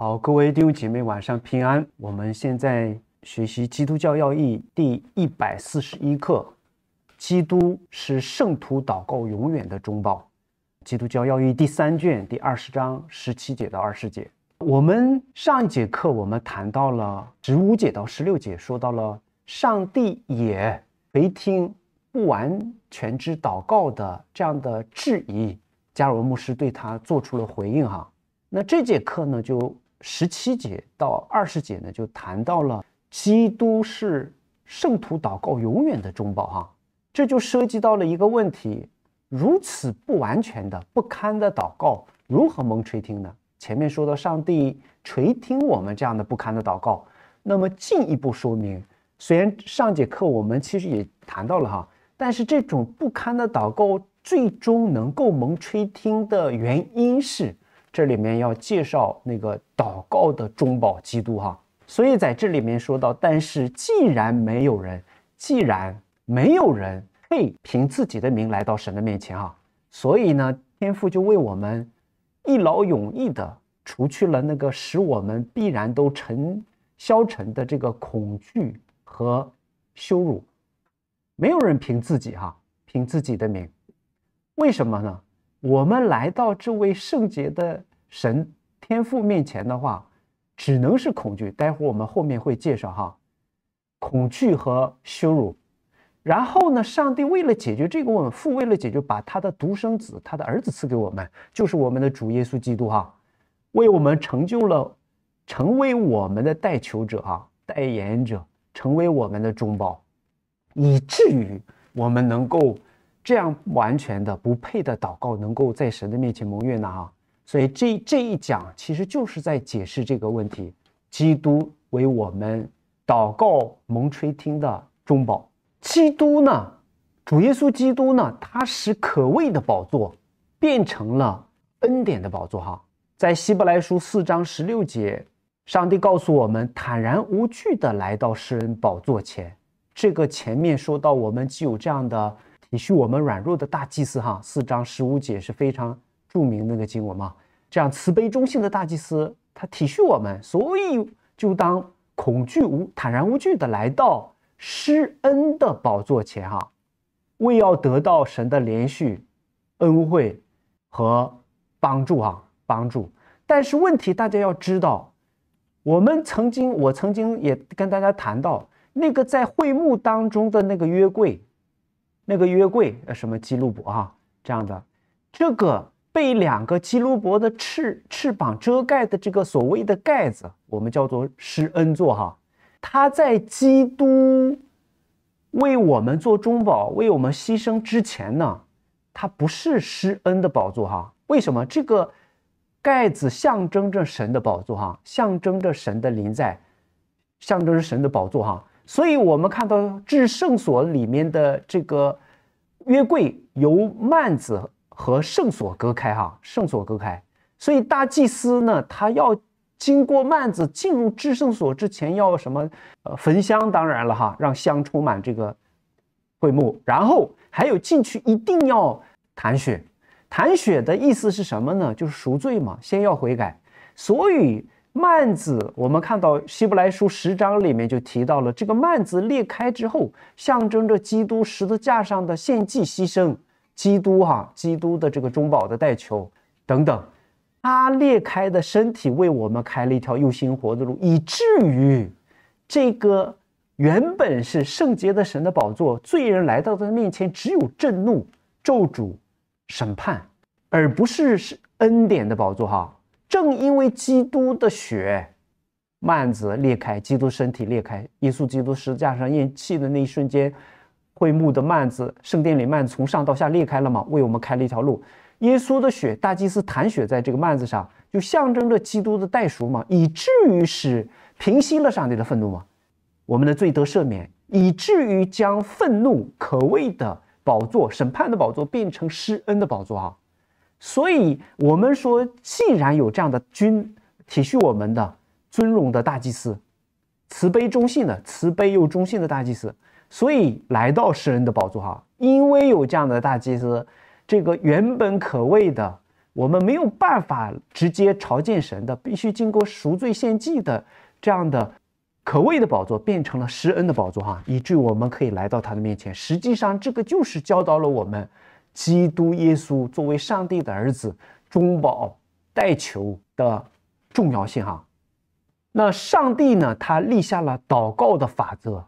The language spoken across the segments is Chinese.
好，各位弟兄姐妹，晚上平安。我们现在学习《基督教要义》第一百四十一课，基督是圣徒祷告永远的忠报。《基督教要义》第三卷第二十章十七节到二十节。我们上一节课我们谈到了十五节到十六节，说到了上帝也没听不完全之祷告的这样的质疑，加尔文牧师对他做出了回应哈。那这节课呢，就。十七节到二十节呢，就谈到了基督是圣徒祷告永远的中保哈，这就涉及到了一个问题：如此不完全的不堪的祷告，如何蒙垂听呢？前面说到上帝垂听我们这样的不堪的祷告，那么进一步说明，虽然上节课我们其实也谈到了哈，但是这种不堪的祷告最终能够蒙垂听的原因是。这里面要介绍那个祷告的中保基督哈，所以在这里面说到，但是既然没有人，既然没有人，嘿，凭自己的名来到神的面前啊，所以呢，天父就为我们一劳永逸的除去了那个使我们必然都沉消沉的这个恐惧和羞辱。没有人凭自己哈，凭自己的名，为什么呢？我们来到这位圣洁的。神天父面前的话，只能是恐惧。待会儿我们后面会介绍哈，恐惧和羞辱。然后呢，上帝为了解决这个问题，父为了解决，把他的独生子，他的儿子赐给我们，就是我们的主耶稣基督哈，为我们成就了，成为我们的代求者啊，代言者，成为我们的中保，以至于我们能够这样完全的、不配的祷告，能够在神的面前蒙悦纳哈。所以这这一讲其实就是在解释这个问题：基督为我们祷告蒙垂听的中保。基督呢，主耶稣基督呢，他使可畏的宝座变成了恩典的宝座。哈，在希伯来书四章十六节，上帝告诉我们，坦然无惧的来到世人宝座前。这个前面说到我们既有这样的，体恤我们软弱的大祭司。哈，四章十五节是非常。著名那个经文嘛。这样慈悲忠信的大祭司，他体恤我们，所以就当恐惧无坦然无惧的来到施恩的宝座前啊，为要得到神的连续恩惠和帮助啊，帮助。但是问题大家要知道，我们曾经我曾经也跟大家谈到那个在会幕当中的那个约柜，那个约柜呃什么基路伯啊这样的，这个。被两个基路伯的翅翅膀遮盖的这个所谓的盖子，我们叫做施恩座哈。他在基督为我们做中保、为我们牺牲之前呢，它不是施恩的宝座哈。为什么？这个盖子象征着神的宝座哈，象征着神的临在，象征着神的宝座哈。所以我们看到至圣所里面的这个约柜由幔子。和圣所隔开，哈，圣所隔开，所以大祭司呢，他要经过幔子进入至圣所之前要什么？呃，焚香，当然了，哈，让香充满这个会幕，然后还有进去一定要弹血，弹血的意思是什么呢？就是赎罪嘛，先要悔改。所以幔子，我们看到希伯来书十章里面就提到了这个幔子裂开之后，象征着基督十字架上的献祭牺牲。基督哈，基督的这个中保的代求等等，他裂开的身体为我们开了一条又新活的路，以至于这个原本是圣洁的神的宝座，罪人来到他面前只有震怒、咒诅、审判，而不是是恩典的宝座哈。正因为基督的血、幔子裂开，基督身体裂开，耶稣基督十字架上咽气的那一瞬间。会幕的幔子，圣殿里幔从上到下裂开了嘛？为我们开了一条路。耶稣的血，大祭司弹血在这个幔子上，就象征着基督的代赎嘛？以至于使平息了上帝的愤怒嘛？我们的罪得赦免，以至于将愤怒可畏的宝座、审判的宝座变成施恩的宝座啊！所以我们说，既然有这样的君体恤我们的尊荣的大祭司，慈悲忠信的、慈悲又忠信的大祭司。所以来到施恩的宝座哈，因为有这样的大祭司，这个原本可畏的，我们没有办法直接朝见神的，必须经过赎罪献祭的这样的可畏的宝座，变成了施恩的宝座哈，以至于我们可以来到他的面前。实际上，这个就是教导了我们，基督耶稣作为上帝的儿子，中保代求的重要性哈。那上帝呢？他立下了祷告的法则。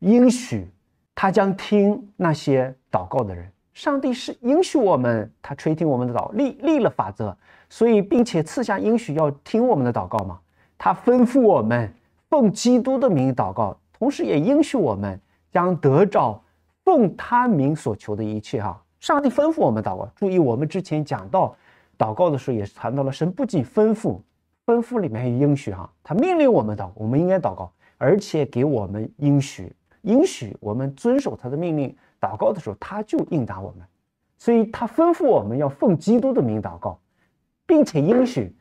应许他将听那些祷告的人。上帝是应许我们，他垂听我们的祷，立立了法则，所以并且赐下应许要听我们的祷告嘛。他吩咐我们奉基督的名义祷告，同时也应许我们将得着奉他名所求的一切。哈，上帝吩咐我们祷告。注意，我们之前讲到祷告的时候，也是谈到了神不仅吩咐，吩咐里面有应许哈，他命令我们祷，我们应该祷告，而且给我们应许。应许我们遵守他的命令，祷告的时候他就应答我们，所以他吩咐我们要奉基督的名祷告，并且应许，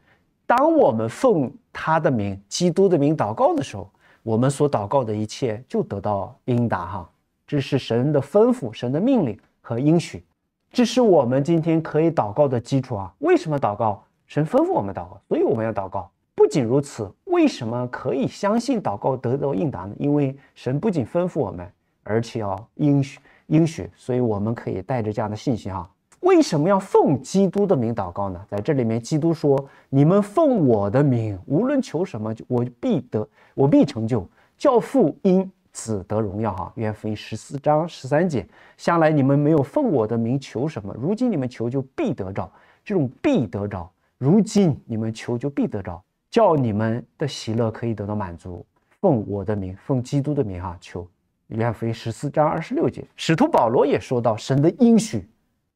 当我们奉他的名、基督的名祷告的时候，我们所祷告的一切就得到应答。哈，这是神的吩咐、神的命令和应许，这是我们今天可以祷告的基础啊。为什么祷告？神吩咐我们祷告，所以我们要祷告。不仅如此，为什么可以相信祷告得到应答呢？因为神不仅吩咐我们，而且要应许应许，所以我们可以带着这样的信心啊。为什么要奉基督的名祷告呢？在这里面，基督说：“你们奉我的名，无论求什么，就我必得，我必成就。”教父因此得荣耀哈。约翰福音十四章十三节：向来你们没有奉我的名求什么，如今你们求就必得着。这种必得着，如今你们求就必得着。叫你们的喜乐可以得到满足，奉我的名，奉基督的名，哈，求，约翰福音十四章二十六节，使徒保罗也说到神的应许，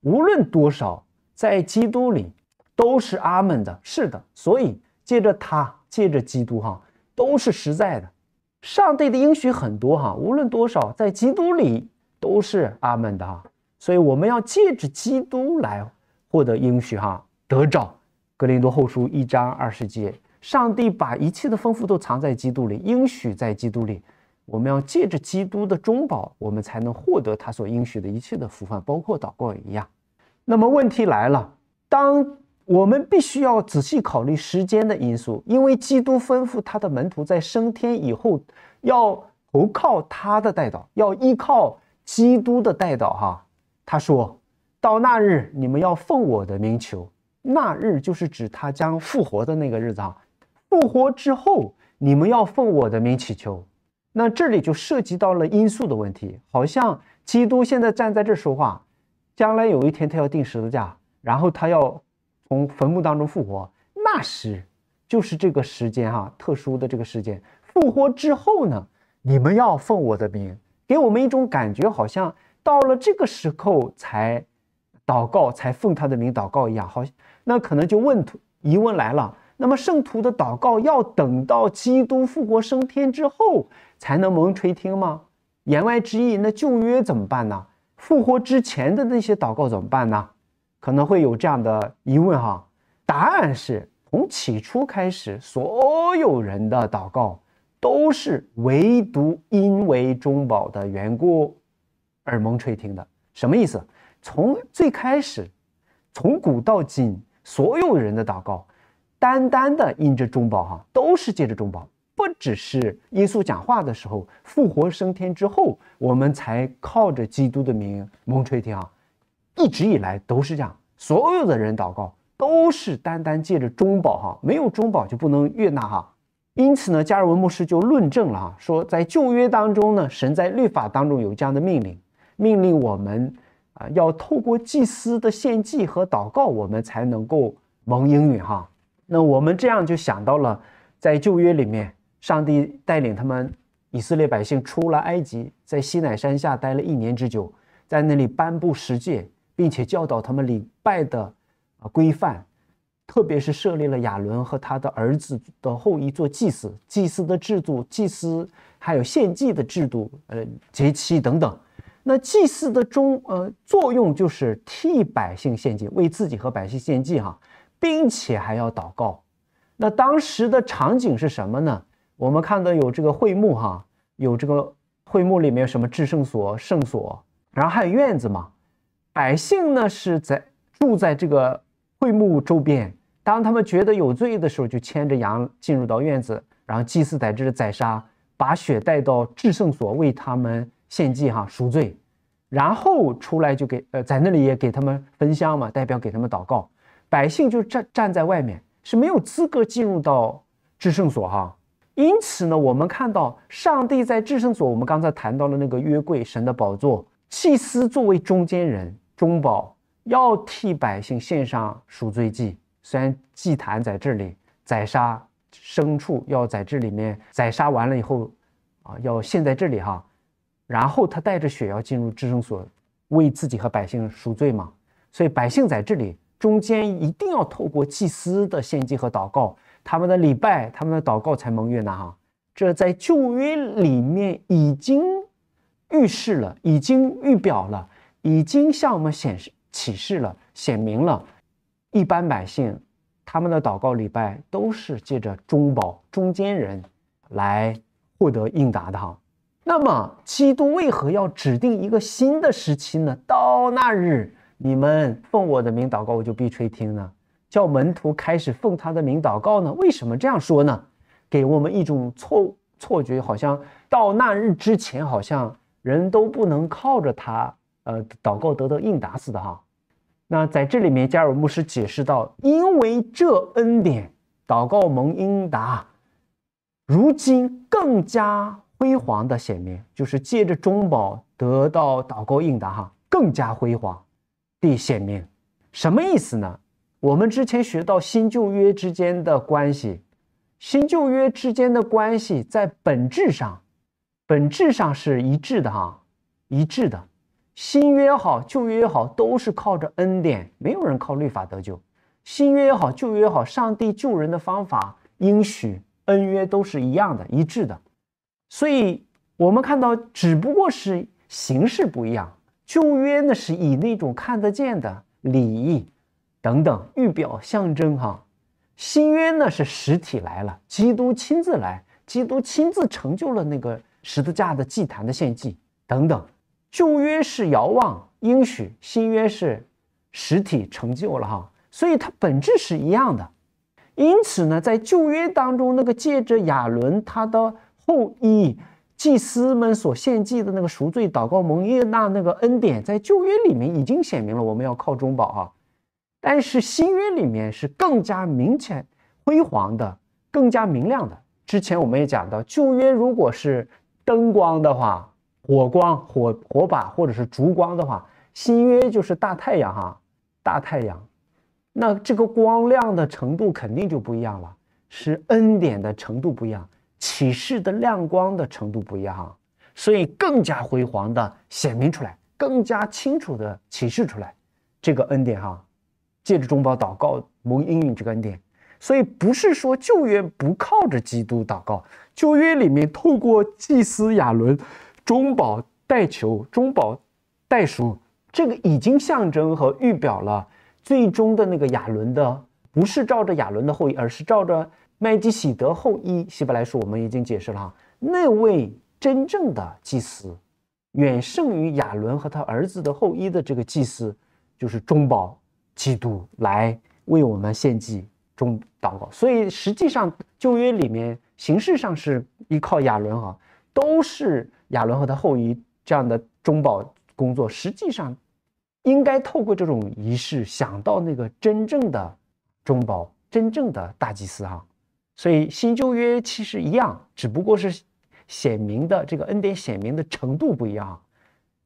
无论多少，在基督里都是阿门的，是的，所以借着他，借着基督，哈，都是实在的。上帝的应许很多，哈，无论多少，在基督里都是阿门的，哈，所以我们要借着基督来获得应许，哈，得着，格林多后书一章二十节。上帝把一切的丰富都藏在基督里，应许在基督里。我们要借着基督的中保，我们才能获得他所应许的一切的福分，包括祷告一样。那么问题来了，当我们必须要仔细考虑时间的因素，因为基督吩咐他的门徒在升天以后，要投靠他的代祷，要依靠基督的代祷。哈，他说到那日你们要奉我的名求，那日就是指他将复活的那个日子。哈。复活之后，你们要奉我的名祈求。那这里就涉及到了因素的问题。好像基督现在站在这说话，将来有一天他要定十字架，然后他要从坟墓当中复活，那时就是这个时间哈，特殊的这个时间。复活之后呢，你们要奉我的名，给我们一种感觉，好像到了这个时候才祷告，才奉他的名祷告一样。好，那可能就问疑问来了。那么圣徒的祷告要等到基督复活升天之后才能蒙垂听吗？言外之意，那旧约怎么办呢？复活之前的那些祷告怎么办呢？可能会有这样的疑问哈。答案是从起初开始，所有人的祷告都是唯独因为中保的缘故而蒙垂听的。什么意思？从最开始，从古到今，所有人的祷告。单单的印着中宝哈，都是借着中宝，不只是耶稣讲话的时候，复活升天之后，我们才靠着基督的名蒙垂听啊。一直以来都是这样，所有的人祷告都是单单借着中宝哈，没有中宝就不能悦纳哈。因此呢，加尔文牧师就论证了啊，说在旧约当中呢，神在律法当中有这样的命令，命令我们啊，要透过祭司的献祭和祷告，我们才能够蒙应允哈。那我们这样就想到了，在旧约里面，上帝带领他们以色列百姓出了埃及，在西奈山下待了一年之久，在那里颁布十诫，并且教导他们礼拜的啊规范，特别是设立了亚伦和他的儿子的后裔做祭司，祭司的制度，祭司还有献祭的制度，呃，节期等等。那祭祀的中呃作用就是替百姓献祭，为自己和百姓献祭哈。并且还要祷告，那当时的场景是什么呢？我们看到有这个会幕哈，有这个会幕里面什么制圣所、圣所，然后还有院子嘛。百姓呢是在住在这个会幕周边，当他们觉得有罪的时候，就牵着羊进入到院子，然后祭祀宰制宰杀，把血带到制圣所为他们献祭哈赎罪，然后出来就给呃在那里也给他们焚香嘛，代表给他们祷告。百姓就站站在外面，是没有资格进入到至圣所哈。因此呢，我们看到上帝在至圣所，我们刚才谈到了那个约柜、神的宝座，祭司作为中间人，中保要替百姓献上赎罪祭。虽然祭坛在这里，宰杀牲畜要在这里面宰杀完了以后，啊，要献在这里哈。然后他带着血要进入至圣所，为自己和百姓赎罪嘛。所以百姓在这里。中间一定要透过祭司的献祭和祷告，他们的礼拜、他们的祷告才蒙悦纳哈。这在旧约里面已经预示了，已经预表了，已经向我们显示启示了、显明了。一般百姓他们的祷告、礼拜都是借着中保、中间人来获得应答的哈。那么，基督为何要指定一个新的时期呢？到那日。你们奉我的名祷告，我就必垂听呢。叫门徒开始奉他的名祷告呢。为什么这样说呢？给我们一种错错觉，好像到那日之前，好像人都不能靠着他呃祷告得到应答似的哈。那在这里面，加尔牧师解释到，因为这恩典祷告蒙应答，如今更加辉煌的显明，就是借着中保得到祷告应答哈，更加辉煌。地显明，什么意思呢？我们之前学到新旧约之间的关系，新旧约之间的关系在本质上，本质上是一致的哈，一致的。新约也好，旧约也好，都是靠着恩典，没有人靠律法得救。新约也好，旧约也好，上帝救人的方法、应许、恩约都是一样的，一致的。所以，我们看到只不过是形式不一样。旧约呢是以那种看得见的礼仪等等预表象征哈，新约呢是实体来了，基督亲自来，基督亲自成就了那个十字架的祭坛的献祭等等。旧约是遥望应许，新约是实体成就了哈，所以它本质是一样的。因此呢，在旧约当中，那个借着亚伦他的后裔。祭司们所献祭的那个赎罪祷告蒙耶纳那个恩典，在旧约里面已经显明了，我们要靠中保啊，但是新约里面是更加明显、辉煌的，更加明亮的。之前我们也讲到，旧约如果是灯光的话，火光、火火把或者是烛光的话，新约就是大太阳哈，大太阳。那这个光亮的程度肯定就不一样了，是恩典的程度不一样。启示的亮光的程度不一样，所以更加辉煌的显明出来，更加清楚的启示出来这个恩典哈，借着中保祷告蒙应允这个恩典。所以不是说旧约不靠着基督祷告，旧约里面透过祭司亚伦、中保代求、中保代赎，这个已经象征和预表了最终的那个亚伦的，不是照着亚伦的后裔，而是照着。麦基喜德后裔，希伯来书我们已经解释了哈，那位真正的祭司，远胜于亚伦和他儿子的后裔的这个祭司，就是中保基督来为我们献祭、中祷告。所以实际上旧约里面形式上是依靠亚伦哈，都是亚伦和他后裔这样的中保工作，实际上应该透过这种仪式想到那个真正的中保、真正的大祭司哈。所以新旧约其实一样，只不过是显明的这个恩典显明的程度不一样，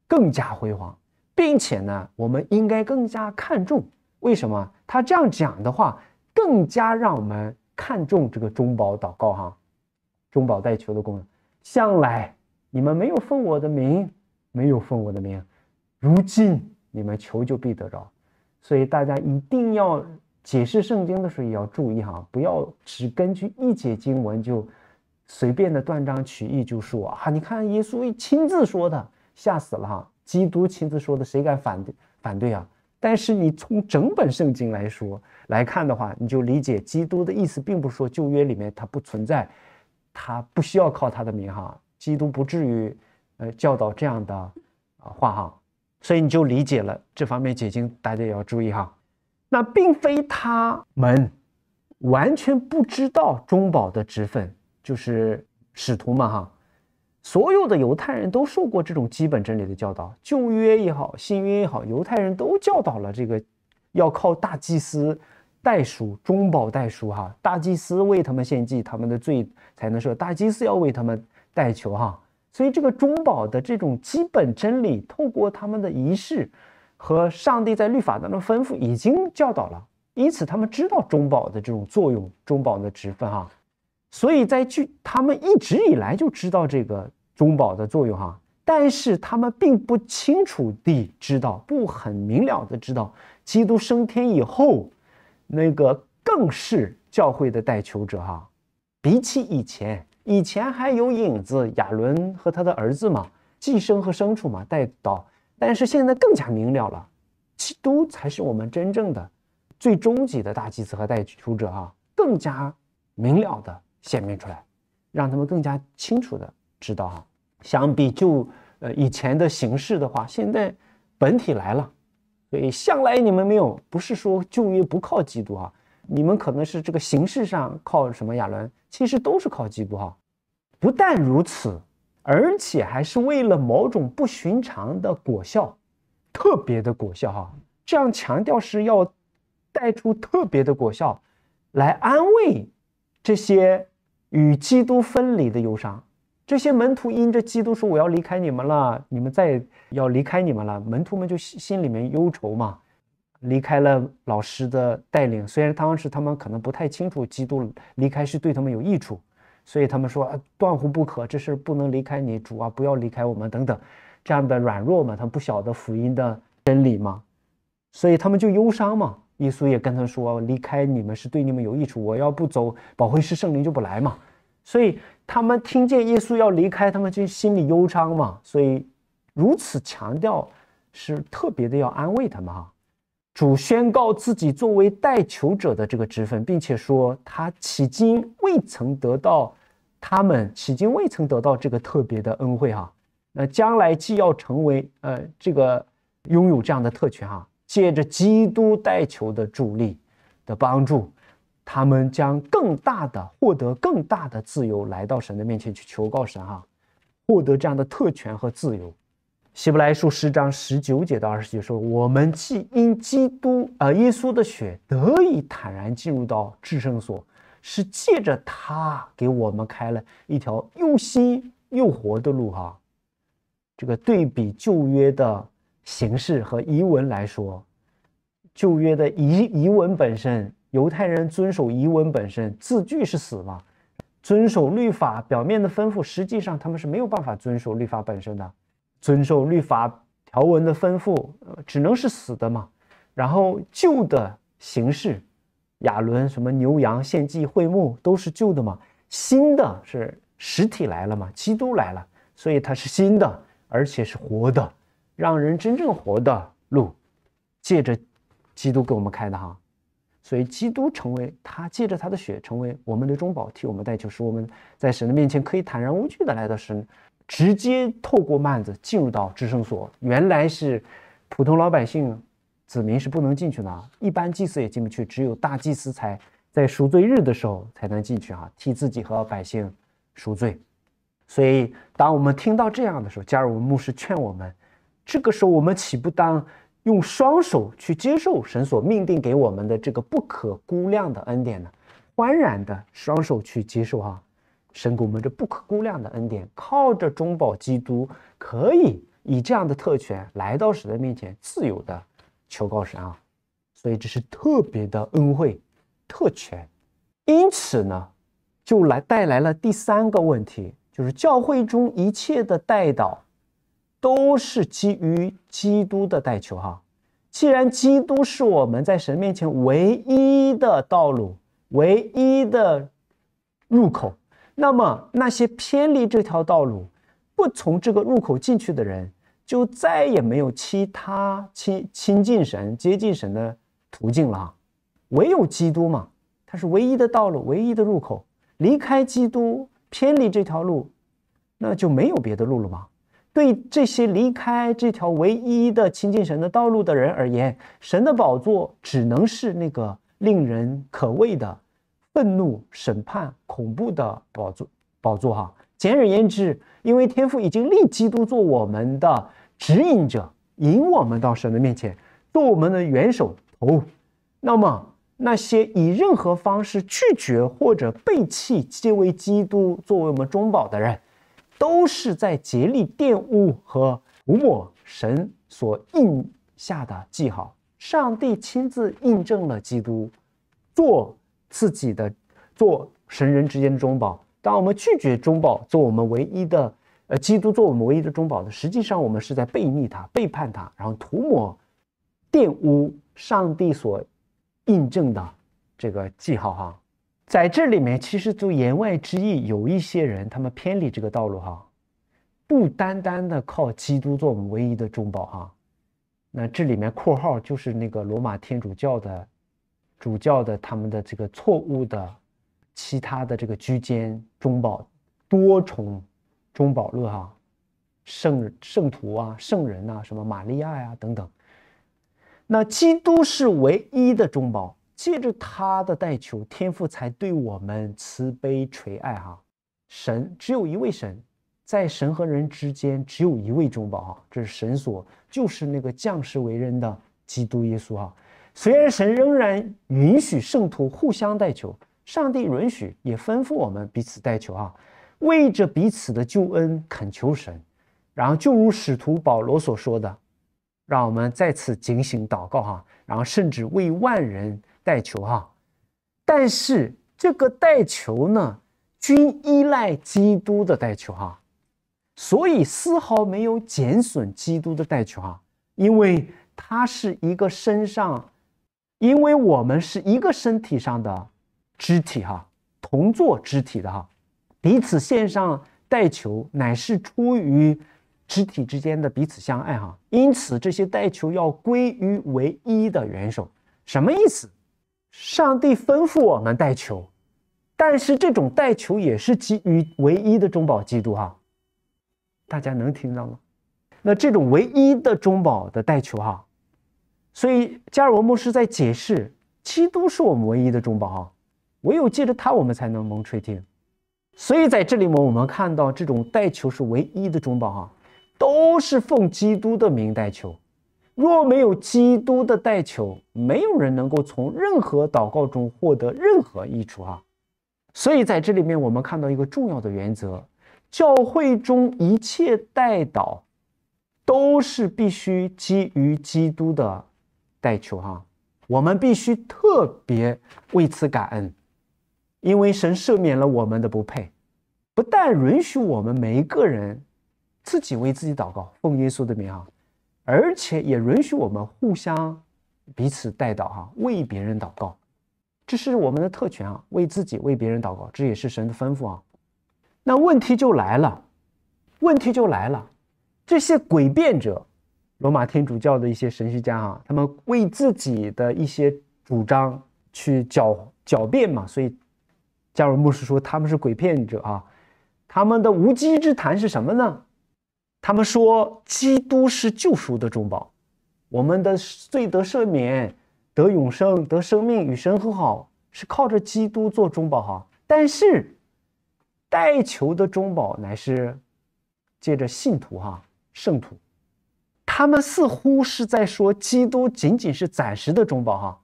更加辉煌，并且呢，我们应该更加看重。为什么他这样讲的话，更加让我们看重这个中保祷告哈？中保代求的功能，向来你们没有奉我的名，没有奉我的名，如今你们求就必得着。所以大家一定要。解释圣经的时候也要注意哈，不要只根据一节经文就随便的断章取义，就说啊，你看耶稣亲自说的，吓死了哈，基督亲自说的，谁敢反对反对啊？但是你从整本圣经来说来看的话，你就理解基督的意思，并不是说旧约里面它不存在，它不需要靠他的名哈，基督不至于呃教导这样的啊话哈，所以你就理解了这方面解经，大家也要注意哈。那并非他们完全不知道中保的职分，就是使徒嘛哈。所有的犹太人都受过这种基本真理的教导，旧约也好，新约也好，犹太人都教导了这个，要靠大祭司代赎中保代赎哈。大祭司为他们献祭他们的罪，才能赦，大祭司要为他们代求哈。所以这个中保的这种基本真理，透过他们的仪式。和上帝在律法当中吩咐已经教导了，因此他们知道中保的这种作用，中保的职分哈。所以在去，他们一直以来就知道这个中保的作用哈，但是他们并不清楚地知道，不很明了地知道，基督升天以后，那个更是教会的代求者哈。比起以前，以前还有影子亚伦和他的儿子嘛，寄生和牲畜嘛，带到。但是现在更加明了了，基督才是我们真正的、最终极的大祭司和代求者啊！更加明了的显明出来，让他们更加清楚的知道啊。相比就呃以前的形式的话，现在本体来了，所以向来你们没有，不是说就约不靠基督啊，你们可能是这个形式上靠什么亚伦，其实都是靠基督哈。不但如此。而且还是为了某种不寻常的果效，特别的果效哈，这样强调是要带出特别的果效，来安慰这些与基督分离的忧伤。这些门徒因着基督说我要离开你们了，你们再要离开你们了，门徒们就心心里面忧愁嘛，离开了老师的带领，虽然当时他们可能不太清楚基督离开是对他们有益处。所以他们说断乎不可，这事不能离开你主啊，不要离开我们等等，这样的软弱嘛，他们不晓得福音的真理嘛，所以他们就忧伤嘛。耶稣也跟他说，离开你们是对你们有益处，我要不走，保惠师圣灵就不来嘛。所以他们听见耶稣要离开，他们就心里忧伤嘛。所以如此强调是特别的要安慰他们哈。主宣告自己作为代求者的这个职分，并且说他迄今未曾得到他们迄今未曾得到这个特别的恩惠哈。那将来既要成为呃这个拥有这样的特权哈，借着基督代求的助力的帮助，他们将更大的获得更大的自由，来到神的面前去求告神哈，获得这样的特权和自由。希伯来书十章十九节到二十节说：“我们既因基督，呃，耶稣的血得以坦然进入到至圣所，是借着他给我们开了一条又新又活的路。”哈，这个对比旧约的形式和遗文来说，旧约的遗遗文本身，犹太人遵守遗文本身字句是死嘛，遵守律法表面的吩咐，实际上他们是没有办法遵守律法本身的。遵守律法条文的吩咐，只能是死的嘛。然后旧的形式，亚伦什么牛羊献祭、会幕，都是旧的嘛。新的是实体来了嘛，基督来了，所以它是新的，而且是活的，让人真正活的路，借着基督给我们开的哈。所以基督成为他借着他的血成为我们的中保，替我们代求，使我们在神的面前可以坦然无惧的来到神。直接透过幔子进入到至圣所，原来是普通老百姓子民是不能进去的，一般祭司也进不去，只有大祭司才在赎罪日的时候才能进去啊，替自己和百姓赎罪。所以，当我们听到这样的时候，加入牧师劝我们，这个时候我们岂不当用双手去接受神所命定给我们的这个不可估量的恩典呢？欢然的双手去接受哈。神给我们这不可估量的恩典，靠着中保基督，可以以这样的特权来到神的面前，自由的求告神啊！所以这是特别的恩惠、特权。因此呢，就来带来了第三个问题，就是教会中一切的代祷，都是基于基督的代求哈。既然基督是我们在神面前唯一的道路、唯一的入口。那么，那些偏离这条道路、不从这个入口进去的人，就再也没有其他亲亲近神、接近神的途径了。唯有基督嘛，它是唯一的道路、唯一的入口。离开基督、偏离这条路，那就没有别的路了吗？对这些离开这条唯一的亲近神的道路的人而言，神的宝座只能是那个令人可畏的。愤怒、审判、恐怖的宝座，宝座哈！简而言之，因为天父已经立基督做我们的指引者，引我们到神的面前，做我们的元首哦。那么，那些以任何方式拒绝或者背弃，皆为基督作为我们中保的人，都是在竭力玷污和涂抹神所印下的记号。上帝亲自印证了基督做。自己的做神人之间的中保，当我们拒绝中保做我们唯一的，呃，基督做我们唯一的中保的，实际上我们是在背逆他、背叛他，然后涂抹、玷污上帝所印证的这个记号。哈，在这里面其实就言外之意，有一些人他们偏离这个道路。哈，不单单的靠基督做我们唯一的中保。哈，那这里面括号就是那个罗马天主教的。主教的他们的这个错误的，其他的这个居间中保，多重中保论哈，圣圣徒啊，圣人呐，什么玛利亚呀等等，那基督是唯一的中保，借着他的代求天赋才对我们慈悲垂爱哈，神只有一位神，在神和人之间只有一位中保哈，这是神所就是那个降世为人的基督耶稣哈。虽然神仍然允许圣徒互相代求，上帝允许也吩咐我们彼此代求啊，为着彼此的救恩恳求神。然后就如使徒保罗所说的，让我们再次警醒祷告哈，然后甚至为万人代求哈。但是这个代求呢，均依赖基督的代求哈，所以丝毫没有减损基督的代求哈，因为他是一个身上。因为我们是一个身体上的肢体哈，同做肢体的哈，彼此线上带球乃是出于肢体之间的彼此相爱哈，因此这些带球要归于唯一的元首，什么意思？上帝吩咐我们带球，但是这种带球也是基于唯一的中保基督哈，大家能听到吗？那这种唯一的中保的带球哈。所以加尔文牧师在解释，基督是我们唯一的中保哈，唯有借着他，我们才能蒙垂听。所以在这里面，我们看到这种代求是唯一的中保哈，都是奉基督的名代求。若没有基督的代求，没有人能够从任何祷告中获得任何益处哈。所以在这里面，我们看到一个重要的原则：教会中一切代祷，都是必须基于基督的。代求哈，我们必须特别为此感恩，因为神赦免了我们的不配，不但允许我们每一个人自己为自己祷告，奉耶稣的名啊，而且也允许我们互相彼此代祷哈，为别人祷告，这是我们的特权啊，为自己为别人祷告，这也是神的吩咐啊。那问题就来了，问题就来了，这些诡辩者。罗马天主教的一些神学家啊，他们为自己的一些主张去狡狡辩嘛，所以加入牧师说他们是诡辩者啊。他们的无稽之谈是什么呢？他们说基督是救赎的中保，我们的罪得赦免、得永生、得生命与神和好，是靠着基督做中保哈。但是代求的中保乃是借着信徒哈圣徒。他们似乎是在说，基督仅仅是暂时的中保，哈，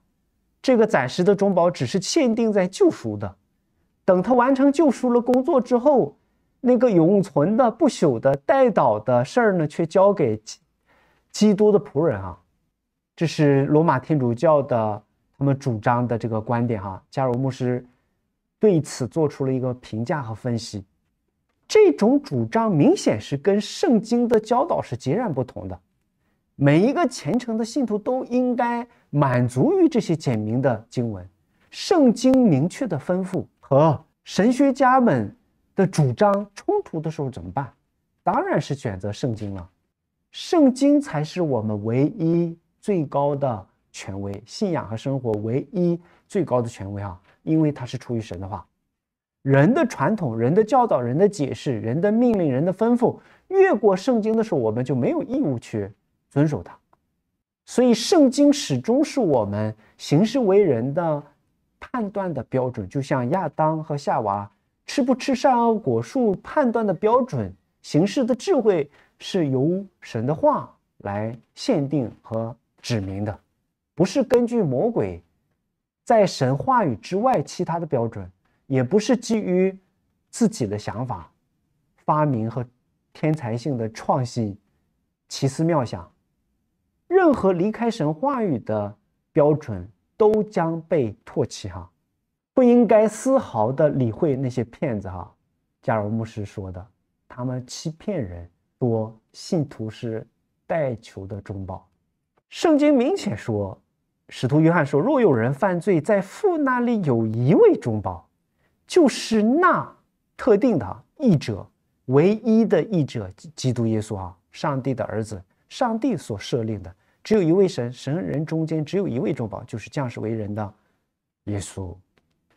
这个暂时的中保只是限定在救赎的，等他完成救赎了工作之后，那个永存的、不朽的代祷的事儿呢，却交给基督的仆人，啊。这是罗马天主教的他们主张的这个观点，哈，加尔牧师对此做出了一个评价和分析，这种主张明显是跟圣经的教导是截然不同的。每一个虔诚的信徒都应该满足于这些简明的经文。圣经明确的吩咐和神学家们的主张冲突的时候怎么办？当然是选择圣经了。圣经才是我们唯一最高的权威，信仰和生活唯一最高的权威啊！因为它是出于神的话。人的传统、人的教导、人的解释、人的命令、人的吩咐，越过圣经的时候，我们就没有义务去。遵守它，所以圣经始终是我们行事为人的判断的标准。就像亚当和夏娃吃不吃善恶果树判断的标准，行事的智慧是由神的话来限定和指明的，不是根据魔鬼在神话语之外其他的标准，也不是基于自己的想法发明和天才性的创新、奇思妙想。任何离开神话语的标准都将被唾弃哈，不应该丝毫的理会那些骗子哈。假如牧师说的，他们欺骗人说信徒是带求的中保。圣经明显说，使徒约翰说，若有人犯罪，在父那里有一位中保，就是那特定的义者，唯一的义者，基督耶稣啊，上帝的儿子，上帝所设令的。只有一位神神人中间只有一位中保，就是降世为人的耶稣。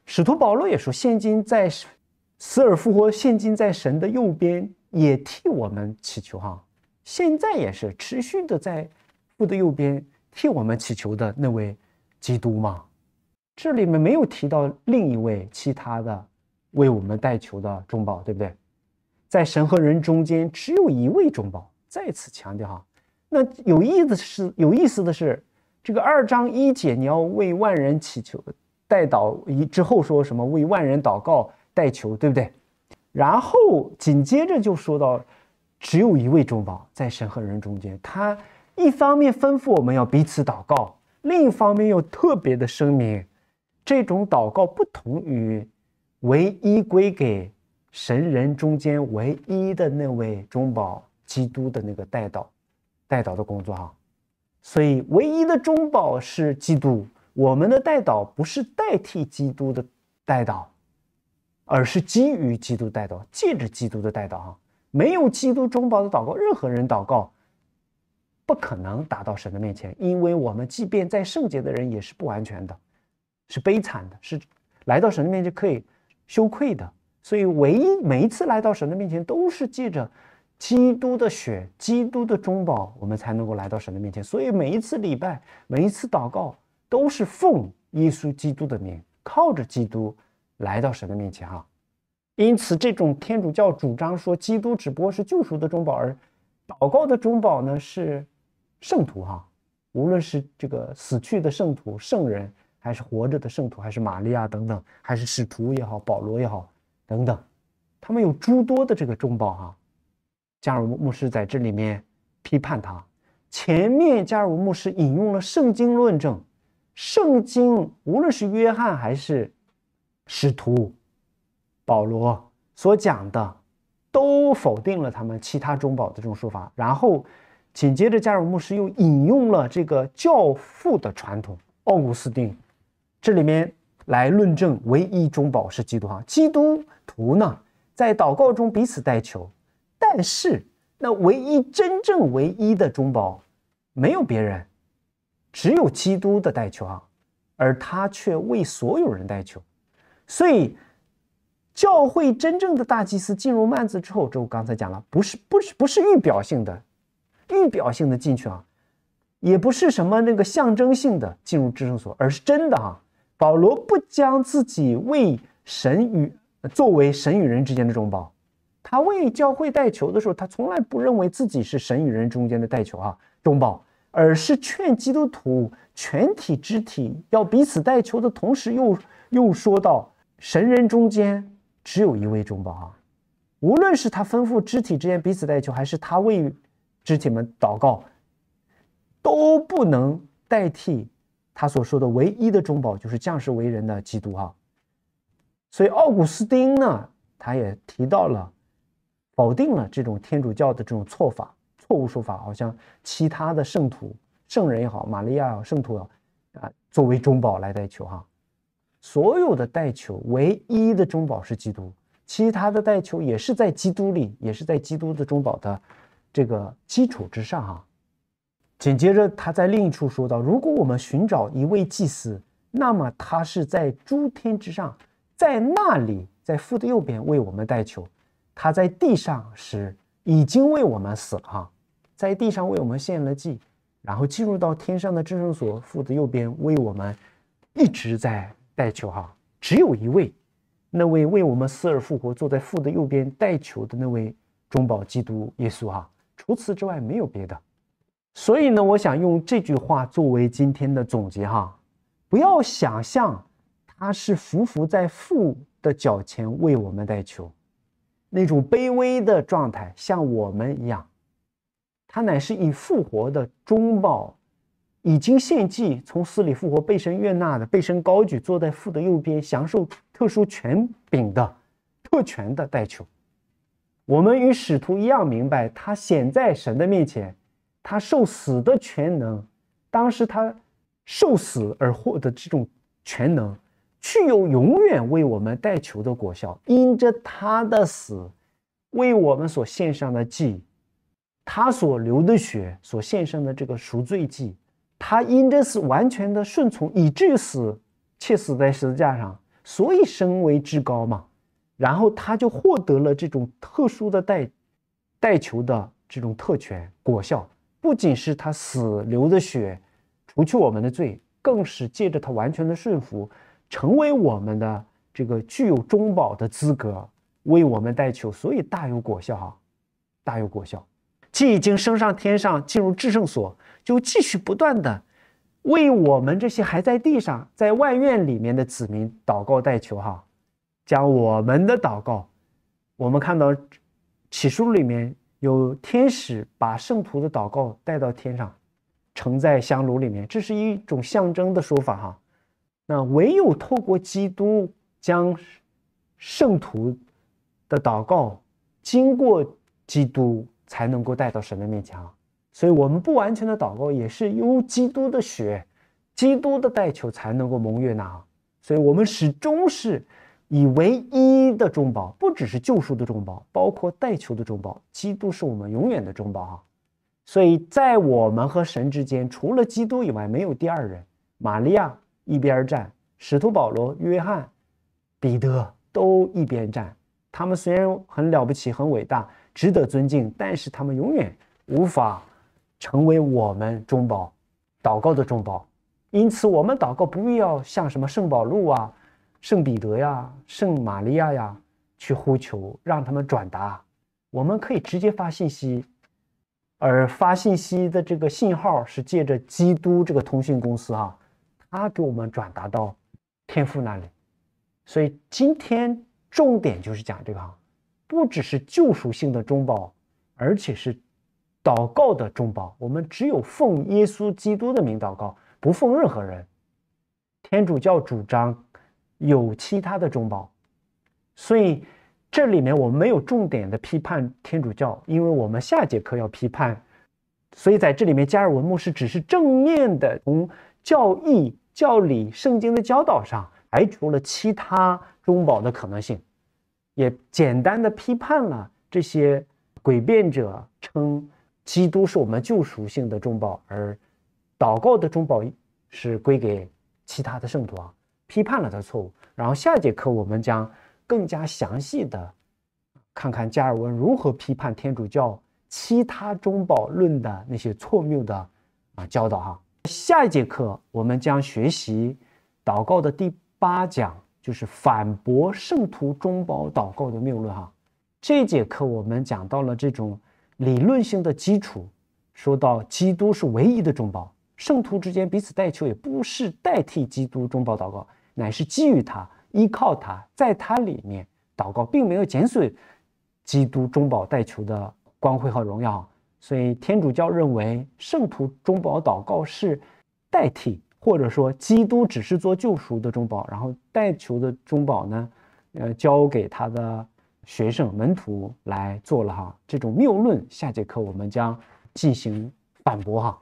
使徒保罗也说：“现今在死而复活，现今在神的右边，也替我们祈求。”哈，现在也是持续的在父的右边替我们祈求的那位基督嘛？这里面没有提到另一位其他的为我们代求的中保，对不对？在神和人中间只有一位中保。再次强调哈。那有意思的是，有意思的是，这个二章一节，你要为万人祈求代祷，一之后说什么为万人祷告代求，对不对？然后紧接着就说到，只有一位中保在神和人中间，他一方面吩咐我们要彼此祷告，另一方面又特别的声明，这种祷告不同于唯一归给神人中间唯一的那位中保基督的那个代祷。代祷的工作哈，所以唯一的中保是基督。我们的代祷不是代替基督的代祷，而是基于基督代祷，借着基督的代祷哈。没有基督中保的祷告，任何人祷告不可能达到神的面前，因为我们即便在圣洁的人也是不完全的，是悲惨的，是来到神的面前可以羞愧的。所以，唯一每一次来到神的面前都是借着。基督的血，基督的中保，我们才能够来到神的面前。所以每一次礼拜，每一次祷告，都是奉耶稣基督的名，靠着基督来到神的面前哈。因此，这种天主教主张说，基督只不过是救赎的中保，而祷告的中保呢是圣徒哈。无论是这个死去的圣徒、圣人，还是活着的圣徒，还是玛利亚等等，还是使徒也好，保罗也好等等，他们有诸多的这个中保哈。加尔牧师在这里面批判他。前面加尔牧师引用了圣经论证，圣经无论是约翰还是使徒保罗所讲的，都否定了他们其他中保的这种说法。然后紧接着加尔牧师又引用了这个教父的传统，奥古斯丁，这里面来论证唯一中保是基督。哈，基督徒呢在祷告中彼此代求。但是，那唯一真正唯一的中保，没有别人，只有基督的代求啊。而他却为所有人代求，所以教会真正的大祭司进入幔子之后，这我刚才讲了，不是不是不是预表性的，预表性的进去啊，也不是什么那个象征性的进入至圣所，而是真的啊，保罗不将自己为神与作为神与人之间的中保。他为教会带球的时候，他从来不认为自己是神与人中间的带球啊，中保，而是劝基督徒全体肢体要彼此带球的同时，又又说到神人中间只有一位中保啊，无论是他吩咐肢体之间彼此带球，还是他为肢体们祷告，都不能代替他所说的唯一的中保，就是降世为人的基督啊。所以奥古斯丁呢，他也提到了。否定了这种天主教的这种错法、错误说法，好像其他的圣徒、圣人也好，玛利亚也好，圣徒啊啊作为中保来代求哈，所有的代求唯一的中保是基督，其他的代求也是在基督里，也是在基督的中保的这个基础之上哈。紧接着他在另一处说到：如果我们寻找一位祭司，那么他是在诸天之上，在那里，在父的右边为我们代求。他在地上时已经为我们死了哈，在地上为我们献了祭，然后进入到天上的治圣所父的右边为我们一直在代求哈，只有一位，那位为我们死而复活坐在父的右边代求的那位中保基督耶稣哈，除此之外没有别的。所以呢，我想用这句话作为今天的总结哈，不要想象他是匍匐在父的脚前为我们代求。那种卑微的状态，像我们一样，他乃是以复活的忠报，已经献祭从死里复活、背身悦纳的背身高举坐在父的右边、享受特殊权柄的特权的代求。我们与使徒一样明白，他显在神的面前，他受死的全能，当时他受死而获得这种全能。具有永远为我们带球的果效，因着他的死，为我们所献上的祭，他所流的血，所献上的这个赎罪祭，他因着是完全的顺从，以至死，且死在十字架上，所以身为至高嘛，然后他就获得了这种特殊的带带求的这种特权。果效不仅是他死流的血，除去我们的罪，更是借着他完全的顺服。成为我们的这个具有中保的资格，为我们代求，所以大有果效哈，大有果效。既已经升上天上，进入至圣所，就继续不断的为我们这些还在地上、在外院里面的子民祷告代求哈。将我们的祷告，我们看到启书里面有天使把圣徒的祷告带到天上，盛在香炉里面，这是一种象征的说法哈。那唯有透过基督将圣徒的祷告经过基督才能够带到神的面前，啊！所以我们不完全的祷告也是由基督的血、基督的代求才能够蒙悦纳。所以我们始终是以唯一的中保，不只是救赎的中保，包括代求的中保。基督是我们永远的中保啊！所以在我们和神之间，除了基督以外，没有第二人。玛利亚。一边站，使徒保罗、约翰、彼得都一边站。他们虽然很了不起、很伟大、值得尊敬，但是他们永远无法成为我们中保祷告的中保。因此，我们祷告不必要向什么圣保禄啊、圣彼得呀、圣玛利亚呀去呼求，让他们转达。我们可以直接发信息，而发信息的这个信号是借着基督这个通讯公司啊，他给我们转达到天父那里，所以今天重点就是讲这个，不只是救赎性的中保，而且是祷告的中保。我们只有奉耶稣基督的名祷告，不奉任何人。天主教主张有其他的中保，所以这里面我们没有重点的批判天主教，因为我们下节课要批判，所以在这里面，加尔文牧师只是正面的从教义。教理圣经的教导上排除了其他中保的可能性，也简单的批判了这些诡辩者称基督是我们救赎性的中保，而祷告的中保是归给其他的圣徒，啊，批判了的错误。然后下节课我们将更加详细的看看加尔文如何批判天主教其他中保论的那些错谬的啊教导哈。下一节课我们将学习祷告的第八讲，就是反驳圣徒中保祷告的谬论。哈，这节课我们讲到了这种理论性的基础，说到基督是唯一的中保，圣徒之间彼此代求也不是代替基督中保祷告，乃是基于他、依靠他在他里面祷告，并没有减损基督中保代求的光辉和荣耀。所以，天主教认为圣徒中保祷告是代替，或者说基督只是做救赎的中保，然后代求的中保呢，呃，交给他的学生门徒来做了哈。这种谬论，下节课我们将进行反驳哈。